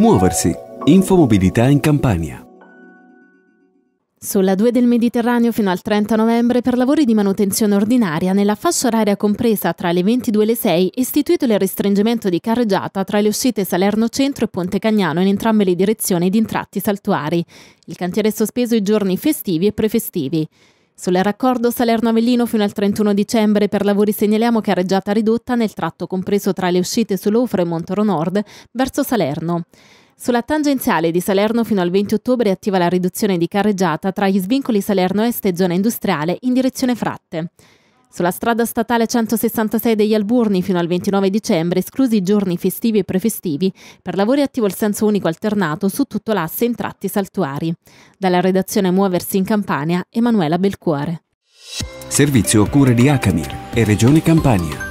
Muoversi. Infomobilità in Campania. Sulla 2 del Mediterraneo fino al 30 novembre per lavori di manutenzione ordinaria nella fascia oraria compresa tra le 22 e le 6 è istituito il restringimento di carreggiata tra le uscite Salerno Centro e Ponte Cagnano in entrambe le direzioni ed in tratti saltuari. Il cantiere è sospeso i giorni festivi e prefestivi. Sul raccordo Salerno-Avellino fino al 31 dicembre per lavori segnaliamo carreggiata ridotta nel tratto compreso tra le uscite sull'Ofra e Montoro Nord verso Salerno. Sulla tangenziale di Salerno fino al 20 ottobre attiva la riduzione di carreggiata tra gli svincoli Salerno Est e zona industriale in direzione Fratte. Sulla strada statale 166 degli Alburni fino al 29 dicembre, esclusi i giorni festivi e prefestivi, per lavori attivo il senso unico alternato su tutto l'asse in tratti saltuari. Dalla redazione Muoversi in Campania, Emanuela Belcuore. Servizio a cura di Acamir e Regione Campania.